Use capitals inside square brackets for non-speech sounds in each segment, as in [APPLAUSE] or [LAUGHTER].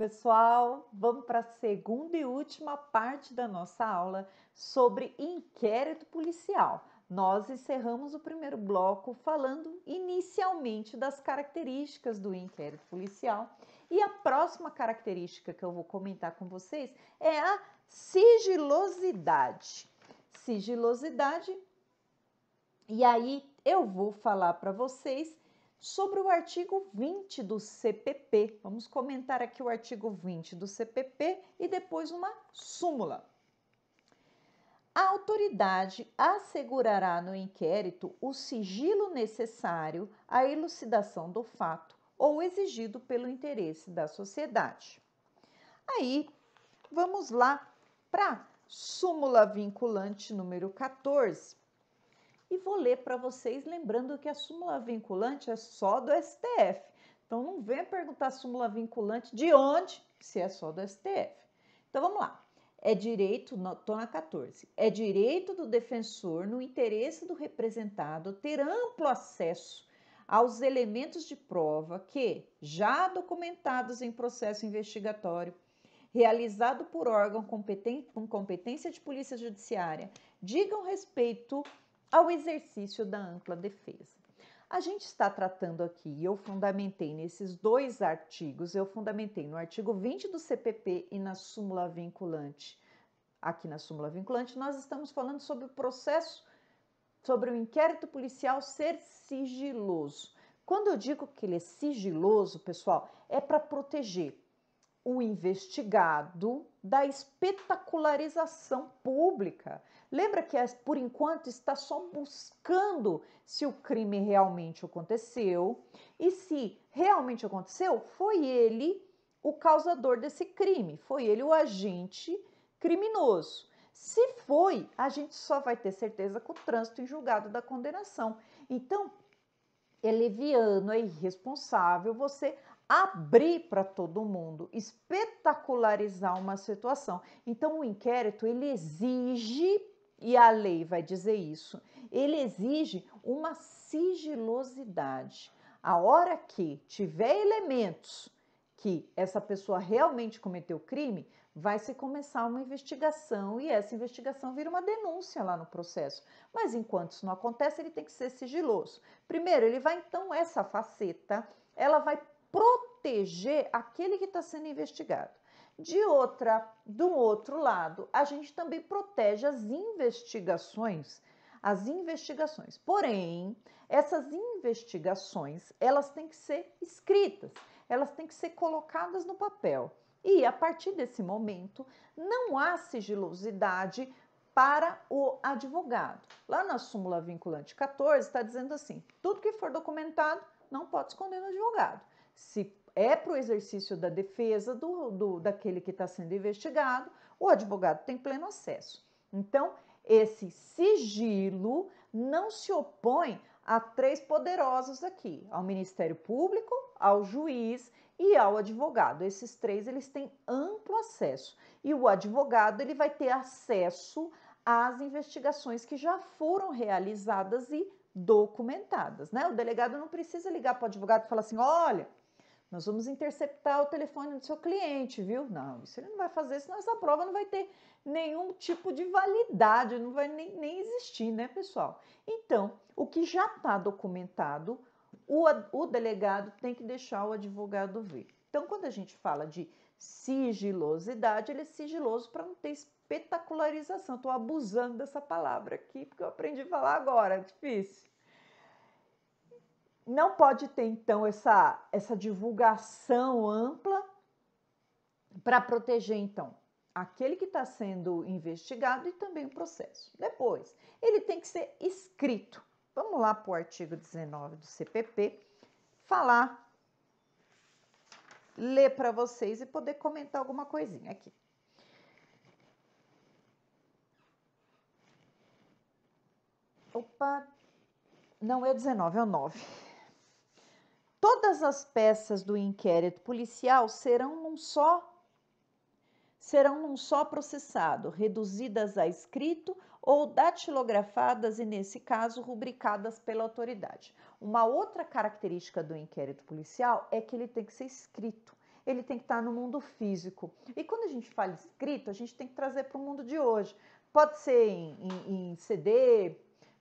Pessoal, vamos para a segunda e última parte da nossa aula sobre inquérito policial. Nós encerramos o primeiro bloco falando inicialmente das características do inquérito policial. E a próxima característica que eu vou comentar com vocês é a sigilosidade. Sigilosidade. E aí eu vou falar para vocês sobre o artigo 20 do CPP. Vamos comentar aqui o artigo 20 do CPP e depois uma súmula. A autoridade assegurará no inquérito o sigilo necessário à elucidação do fato ou exigido pelo interesse da sociedade. Aí, vamos lá para a súmula vinculante número 14 e vou ler para vocês, lembrando que a súmula vinculante é só do STF. Então não venha perguntar súmula vinculante de onde, se é só do STF. Então vamos lá. É direito, estou na 14. É direito do defensor, no interesse do representado, ter amplo acesso aos elementos de prova que, já documentados em processo investigatório, realizado por órgão competente, com competência de polícia judiciária, digam respeito ao exercício da ampla defesa. A gente está tratando aqui, eu fundamentei nesses dois artigos, eu fundamentei no artigo 20 do CPP e na súmula vinculante. Aqui na súmula vinculante, nós estamos falando sobre o processo, sobre o inquérito policial ser sigiloso. Quando eu digo que ele é sigiloso, pessoal, é para proteger o investigado da espetacularização pública. Lembra que por enquanto está só buscando se o crime realmente aconteceu e se realmente aconteceu, foi ele o causador desse crime, foi ele o agente criminoso. Se foi, a gente só vai ter certeza com o trânsito em julgado da condenação. Então, é leviano, é irresponsável você abrir para todo mundo, espetacularizar uma situação. Então o inquérito ele exige e a lei vai dizer isso. Ele exige uma sigilosidade. A hora que tiver elementos que essa pessoa realmente cometeu crime, vai se começar uma investigação e essa investigação vira uma denúncia lá no processo. Mas enquanto isso não acontece, ele tem que ser sigiloso. Primeiro, ele vai então essa faceta, ela vai proteger aquele que está sendo investigado. De outra, do outro lado, a gente também protege as investigações, as investigações. Porém, essas investigações, elas têm que ser escritas, elas têm que ser colocadas no papel. E a partir desse momento, não há sigilosidade para o advogado. Lá na súmula vinculante 14 está dizendo assim: tudo que for documentado não pode esconder no advogado se é para o exercício da defesa do, do daquele que está sendo investigado, o advogado tem pleno acesso. Então, esse sigilo não se opõe a três poderosos aqui, ao Ministério Público, ao juiz e ao advogado. Esses três eles têm amplo acesso e o advogado ele vai ter acesso às investigações que já foram realizadas e documentadas, né? O delegado não precisa ligar para o advogado e falar assim: olha, nós vamos interceptar o telefone do seu cliente, viu? Não, isso ele não vai fazer, senão essa prova não vai ter nenhum tipo de validade, não vai nem, nem existir, né, pessoal? Então, o que já está documentado, o, o delegado tem que deixar o advogado ver. Então, quando a gente fala de sigilosidade, ele é sigiloso para não ter espetacularização. Estou abusando dessa palavra aqui porque eu aprendi a falar agora, é difícil. Não pode ter então essa essa divulgação ampla para proteger então aquele que está sendo investigado e também o processo. Depois, ele tem que ser escrito. Vamos lá para o artigo 19 do CPP falar ler para vocês e poder comentar alguma coisinha aqui. Opa, não é o 19, é o 9. Todas as peças do inquérito policial serão num só serão num só processado, reduzidas a escrito ou datilografadas e, nesse caso, rubricadas pela autoridade. Uma outra característica do inquérito policial é que ele tem que ser escrito, ele tem que estar no mundo físico. E quando a gente fala escrito, a gente tem que trazer para o mundo de hoje. Pode ser em, em, em CD,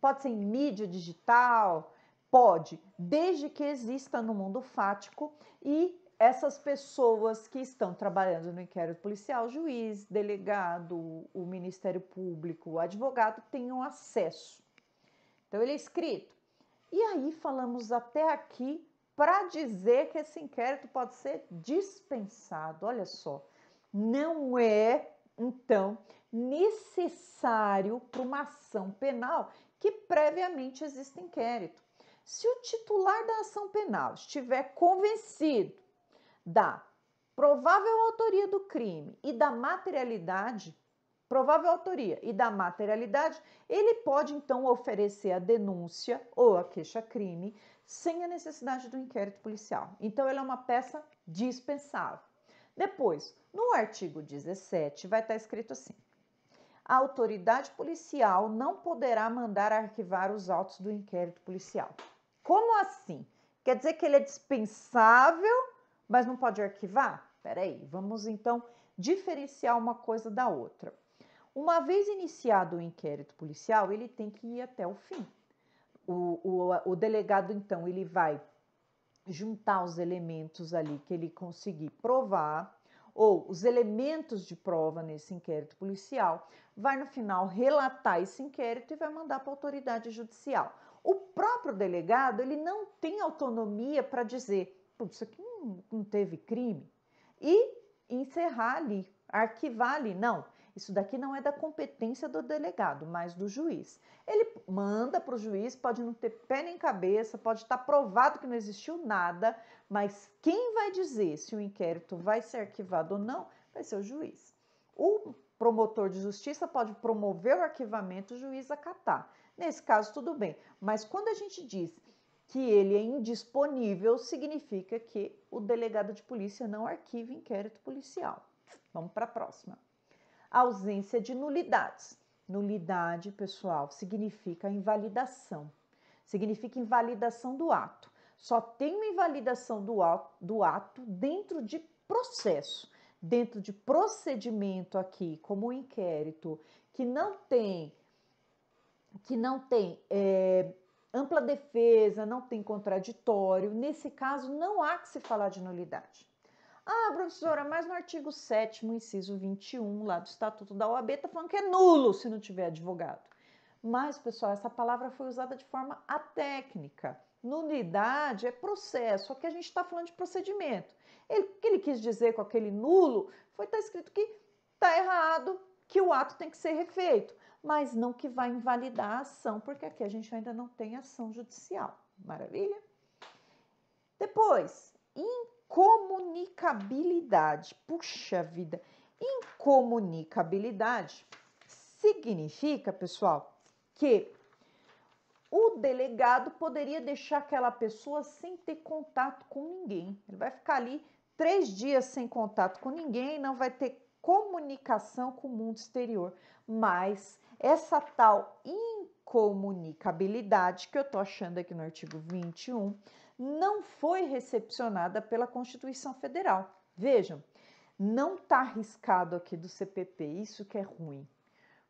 pode ser em mídia digital, pode, desde que exista no mundo fático e essas pessoas que estão trabalhando no inquérito policial, juiz, delegado, o Ministério Público, o advogado, tenham acesso. Então, ele é escrito. E aí, falamos até aqui para dizer que esse inquérito pode ser dispensado. Olha só, não é, então, necessário para uma ação penal que previamente exista inquérito. Se o titular da ação penal estiver convencido da provável autoria do crime e da materialidade, provável autoria e da materialidade, ele pode então oferecer a denúncia ou a queixa-crime sem a necessidade do inquérito policial. Então, ela é uma peça dispensável. Depois, no artigo 17, vai estar tá escrito assim: a autoridade policial não poderá mandar arquivar os autos do inquérito policial. Como assim? Quer dizer que ele é dispensável mas não pode arquivar? Peraí, vamos então diferenciar uma coisa da outra. Uma vez iniciado o inquérito policial, ele tem que ir até o fim. O, o, o delegado, então, ele vai juntar os elementos ali que ele conseguir provar, ou os elementos de prova nesse inquérito policial, vai no final relatar esse inquérito e vai mandar para a autoridade judicial. O próprio delegado, ele não tem autonomia para dizer, putz, isso aqui não, teve crime e encerrar ali, arquivar ali. Não, isso daqui não é da competência do delegado, mas do juiz. Ele manda para o juiz, pode não ter pé nem cabeça, pode estar tá provado que não existiu nada, mas quem vai dizer se o inquérito vai ser arquivado ou não vai ser o juiz. O promotor de justiça pode promover o arquivamento, o juiz acatar. Nesse caso, tudo bem, mas quando a gente diz que ele é indisponível, significa que o delegado de polícia não arquiva inquérito policial. Vamos para a próxima. Ausência de nulidades. Nulidade, pessoal, significa invalidação. Significa invalidação do ato. Só tem uma invalidação do ato, do ato dentro de processo, dentro de procedimento aqui, como o inquérito, que não tem que não tem é, ampla defesa, não tem contraditório. Nesse caso, não há que se falar de nulidade. Ah, professora, mas no artigo 7, inciso 21, lá do Estatuto da OAB, está falando que é nulo se não tiver advogado. Mas, pessoal, essa palavra foi usada de forma atécnica. Nulidade é processo, aqui a gente está falando de procedimento. Ele, o que ele quis dizer com aquele nulo foi estar tá escrito que está errado, que o ato tem que ser refeito mas não que vai invalidar a ação, porque aqui a gente ainda não tem ação judicial. Maravilha? Depois, incomunicabilidade. Puxa vida, incomunicabilidade significa, pessoal, que o delegado poderia deixar aquela pessoa sem ter contato com ninguém. Ele vai ficar ali três dias sem contato com ninguém, não vai ter comunicação com o mundo exterior, mas essa tal incomunicabilidade, que eu estou achando aqui no artigo 21, não foi recepcionada pela Constituição Federal. Vejam, não está arriscado aqui do CPP, isso que é ruim,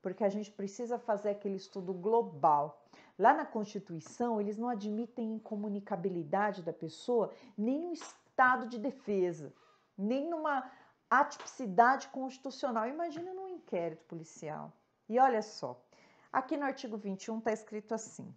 porque a gente precisa fazer aquele estudo global. Lá na Constituição, eles não admitem incomunicabilidade da pessoa nem no estado de defesa, nem numa atipicidade constitucional. Imagina num inquérito policial. E olha só, aqui no artigo 21 está escrito assim: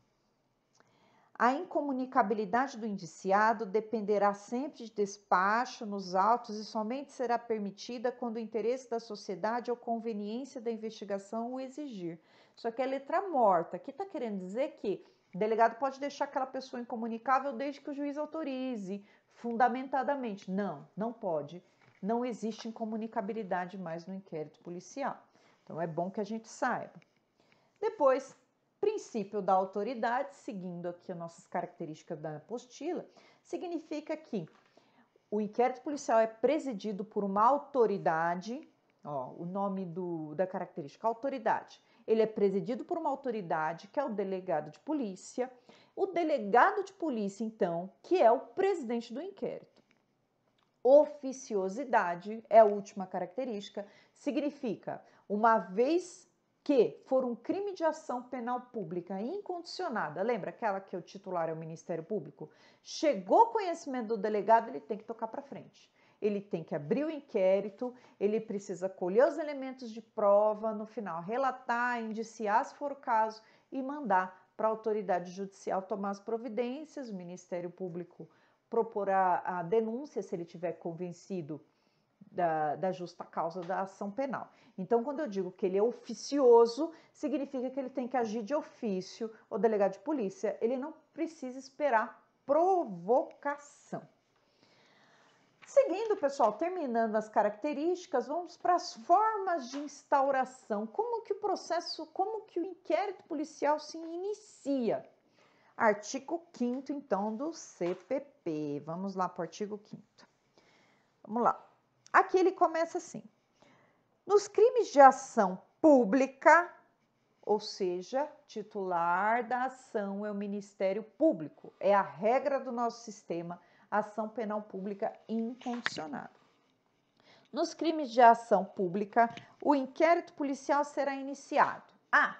a incomunicabilidade do indiciado dependerá sempre de despacho nos autos e somente será permitida quando o interesse da sociedade ou conveniência da investigação o exigir. Isso aqui é letra morta. Aqui está querendo dizer que o delegado pode deixar aquela pessoa incomunicável desde que o juiz autorize, fundamentadamente. Não, não pode. Não existe incomunicabilidade mais no inquérito policial. Então é bom que a gente saiba. Depois, princípio da autoridade, seguindo aqui as nossas características da apostila, significa que o inquérito policial é presidido por uma autoridade, ó, o nome do, da característica, autoridade. Ele é presidido por uma autoridade, que é o delegado de polícia. O delegado de polícia, então, que é o presidente do inquérito. Oficiosidade é a última característica, significa uma vez que for um crime de ação penal pública incondicionada, lembra aquela que é o titular é o Ministério Público? Chegou conhecimento do delegado, ele tem que tocar para frente. Ele tem que abrir o inquérito, ele precisa colher os elementos de prova, no final relatar, indiciar se for o caso e mandar para a autoridade judicial tomar as providências, o Ministério Público proporá a denúncia se ele tiver convencido da, da justa causa da ação penal. Então, quando eu digo que ele é oficioso, significa que ele tem que agir de ofício, o delegado de polícia, ele não precisa esperar provocação. Seguindo, pessoal, terminando as características, vamos para as formas de instauração. Como que o processo, como que o inquérito policial se inicia? Artigo 5 então, do CPP. Vamos lá para o artigo 5 Vamos lá. Aqui ele começa assim: nos crimes de ação pública, ou seja, titular da ação é o Ministério Público, é a regra do nosso sistema, ação penal pública incondicionada. Nos crimes de ação pública, o inquérito policial será iniciado. A. Ah,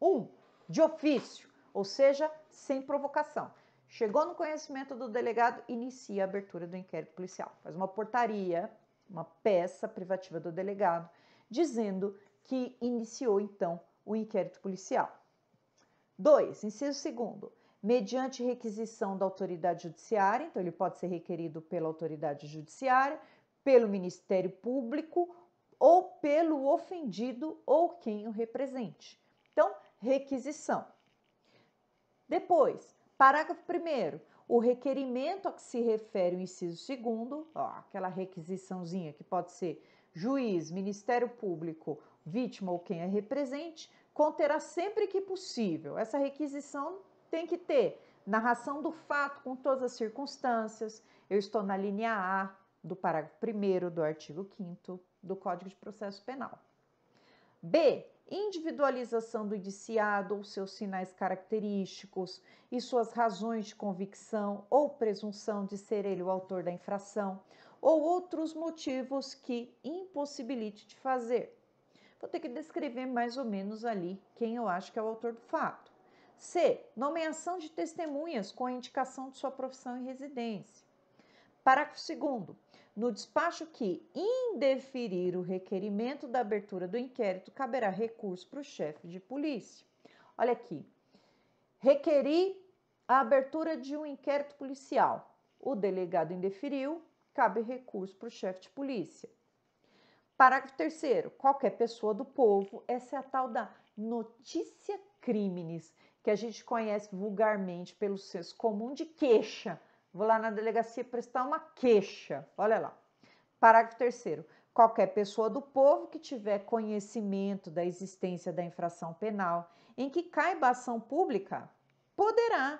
um, de ofício, ou seja, sem provocação. Chegou no conhecimento do delegado, inicia a abertura do inquérito policial. Faz uma portaria uma peça privativa do delegado, dizendo que iniciou então o inquérito policial. 2. Inciso segundo, mediante requisição da autoridade judiciária, então ele pode ser requerido pela autoridade judiciária, pelo Ministério Público ou pelo ofendido ou quem o represente. Então, requisição. Depois, parágrafo primeiro, o requerimento a que se refere o inciso segundo, ó, aquela requisiçãozinha que pode ser juiz, Ministério Público, vítima ou quem a represente, conterá sempre que possível. Essa requisição tem que ter narração do fato com todas as circunstâncias. Eu estou na linha A do parágrafo 1 do artigo 5 do Código de Processo Penal. B individualização do indiciado ou seus sinais característicos e suas razões de convicção ou presunção de ser ele o autor da infração ou outros motivos que impossibilite de fazer. Vou ter que descrever mais ou menos ali quem eu acho que é o autor do fato. C. Nomeação de testemunhas com a indicação de sua profissão e residência. Parágrafo 2 no despacho que indeferir o requerimento da abertura do inquérito, caberá recurso para o chefe de polícia. Olha aqui. Requerir a abertura de um inquérito policial. O delegado indeferiu, cabe recurso para o chefe de polícia. Parágrafo 3 qualquer pessoa do povo, essa é a tal da notícia crimes, que a gente conhece vulgarmente pelo senso comum de queixa. Vou lá na delegacia prestar uma queixa. Olha lá. Parágrafo terceiro. Qualquer pessoa do povo que tiver conhecimento da existência da infração penal em que caiba ação pública poderá,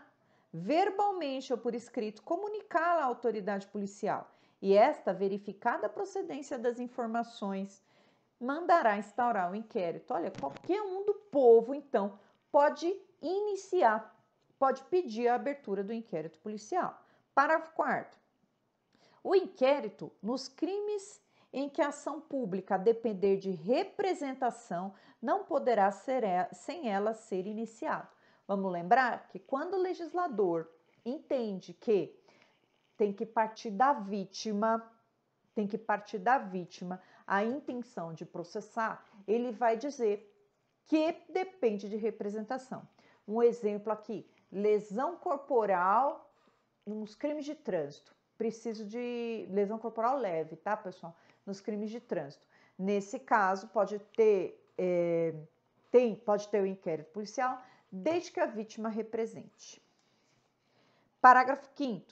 verbalmente ou por escrito, comunicá-la à autoridade policial e esta, verificada a procedência das informações, mandará instaurar o um inquérito. Olha, qualquer um do povo, então, pode iniciar, pode pedir a abertura do inquérito policial. Parágrafo 4. O inquérito nos crimes em que a ação pública depender de representação não poderá ser sem ela ser iniciado. Vamos lembrar que quando o legislador entende que tem que partir da vítima, tem que partir da vítima a intenção de processar, ele vai dizer que depende de representação. Um exemplo aqui, lesão corporal nos crimes de trânsito, preciso de lesão corporal leve, tá, pessoal? Nos crimes de trânsito. Nesse caso, pode ter, é, tem, pode ter o um inquérito policial, desde que a vítima represente. Parágrafo 5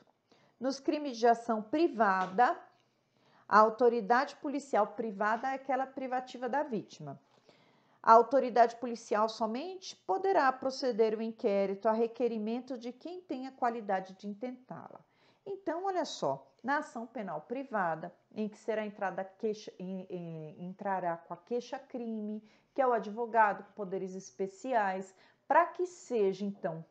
Nos crimes de ação privada, a autoridade policial privada é aquela privativa da vítima. A autoridade policial somente poderá proceder o inquérito a requerimento de quem tenha qualidade de intentá-la. Então, olha só, na ação penal privada, em que será entrada queixa, em, em, entrará com a queixa-crime, que é o advogado com poderes especiais, para que seja então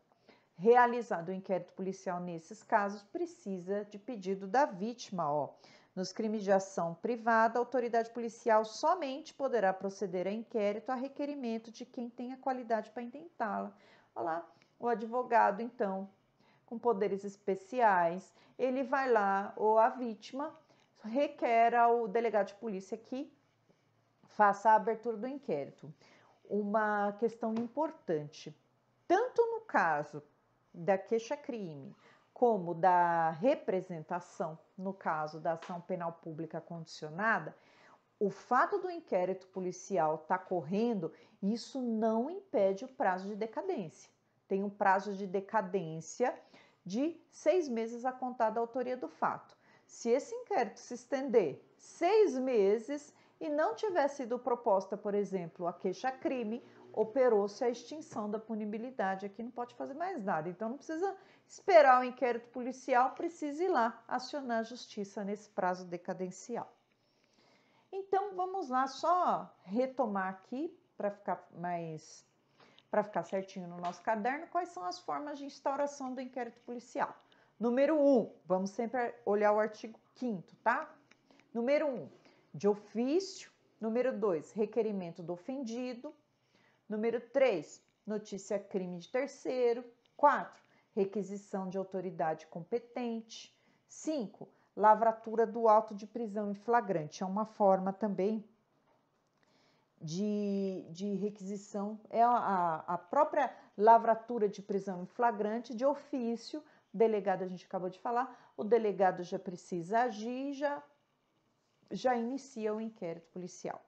realizado o inquérito policial nesses casos, precisa de pedido da vítima, ó. Nos crimes de ação privada, a autoridade policial somente poderá proceder a inquérito a requerimento de quem tem a qualidade para intentá-la. Olha lá, o advogado, então, com poderes especiais, ele vai lá, ou a vítima, requer ao delegado de polícia que faça a abertura do inquérito. Uma questão importante, tanto no caso da queixa-crime como da representação, no caso da ação penal pública condicionada, o fato do inquérito policial estar tá correndo, isso não impede o prazo de decadência. Tem um prazo de decadência de seis meses a contar da autoria do fato. Se esse inquérito se estender seis meses, e não tiver sido proposta, por exemplo, a queixa-crime, operou-se a extinção da punibilidade. Aqui não pode fazer mais nada. Então não precisa esperar o inquérito policial, precisa ir lá acionar a justiça nesse prazo decadencial. Então vamos lá, só retomar aqui para ficar mais para ficar certinho no nosso caderno, quais são as formas de instauração do inquérito policial? Número 1, um, vamos sempre olhar o artigo 5 tá? Número 1, um, de ofício. Número 2, requerimento do ofendido. Número 3, notícia crime de terceiro. 4, requisição de autoridade competente. 5, lavratura do auto de prisão em flagrante. É uma forma também de, de requisição, é a, a própria lavratura de prisão em flagrante de ofício. Delegado, a gente acabou de falar, o delegado já precisa agir, já já inicia o inquérito policial.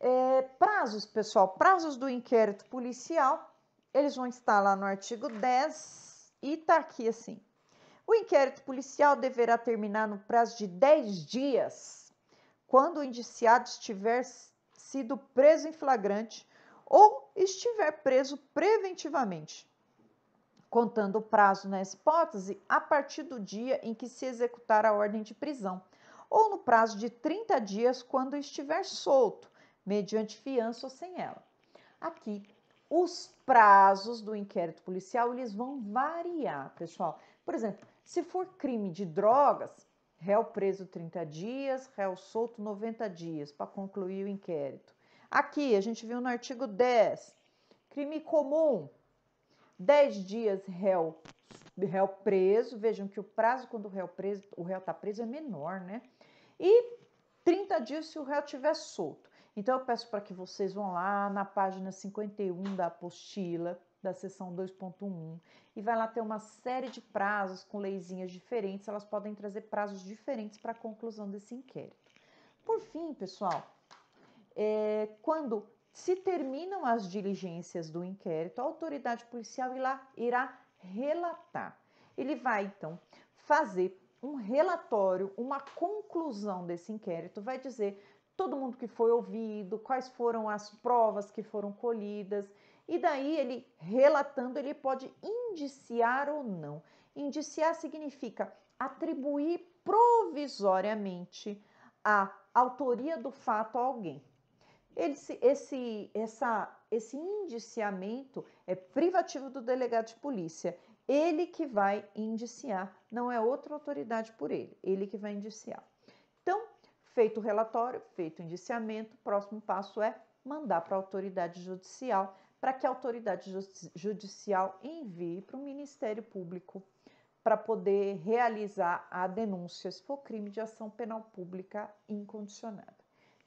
É, prazos, pessoal, prazos do inquérito policial, eles vão estar lá no artigo 10 e tá aqui assim. O inquérito policial deverá terminar no prazo de 10 dias, quando o indiciado estiver sido preso em flagrante ou estiver preso preventivamente, contando o prazo nessa hipótese a partir do dia em que se executar a ordem de prisão ou no prazo de 30 dias quando estiver solto, mediante fiança ou sem ela. Aqui, os prazos do inquérito policial eles vão variar, pessoal. Por exemplo, se for crime de drogas, réu preso 30 dias, réu solto 90 dias para concluir o inquérito. Aqui, a gente viu no artigo 10, crime comum, 10 dias réu réu preso, vejam que o prazo quando o réu preso, o réu está preso é menor, né? e 30 dias se o réu tiver solto. Então eu peço para que vocês vão lá na página 51 da apostila da seção 2.1 e vai lá ter uma série de prazos com leizinhas diferentes, elas podem trazer prazos diferentes para a conclusão desse inquérito. Por fim, pessoal, é, quando se terminam as diligências do inquérito, a autoridade policial irá, irá relatar. Ele vai, então, fazer um relatório, uma conclusão desse inquérito vai dizer todo mundo que foi ouvido, quais foram as provas que foram colhidas, e daí ele relatando, ele pode indiciar ou não. Indiciar significa atribuir provisoriamente a autoria do fato a alguém. Esse, esse, essa, esse indiciamento é privativo do delegado de polícia ele que vai indiciar, não é outra autoridade por ele, ele que vai indiciar. Então, feito o relatório, feito o indiciamento, o próximo passo é mandar para a autoridade judicial, para que a autoridade judicial envie para o Ministério Público para poder realizar a denúncia, se for crime de ação penal pública incondicionada.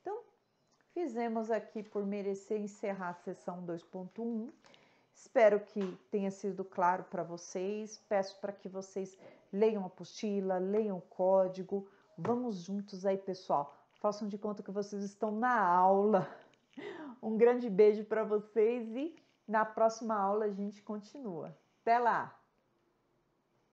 Então, fizemos aqui por merecer encerrar a sessão 2.1. Espero que tenha sido claro para vocês. Peço para que vocês leiam a apostila, leiam o código. Vamos juntos aí, pessoal. Façam de conta que vocês estão na aula. [LAUGHS] Um grande beijo para vocês e na próxima aula a gente continua. Até lá!